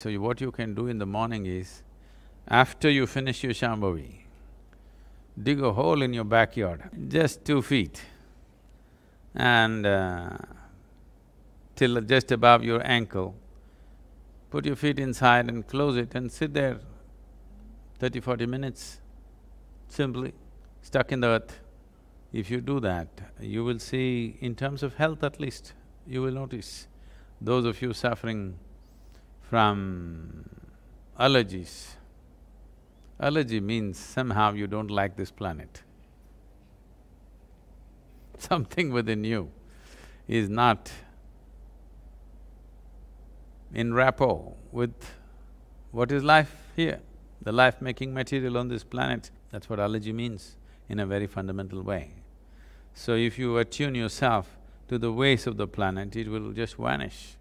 So you, what you can do in the morning is, after you finish your Shambhavi, dig a hole in your backyard, just two feet, and uh, till just above your ankle, put your feet inside and close it and sit there 30, 40 minutes, simply stuck in the earth. If you do that, you will see, in terms of health at least, you will notice those of you suffering from allergies. Allergy means somehow you don't like this planet. Something within you is not in rapport with what is life here, the life-making material on this planet. That's what allergy means in a very fundamental way. So if you attune yourself to the ways of the planet, it will just vanish.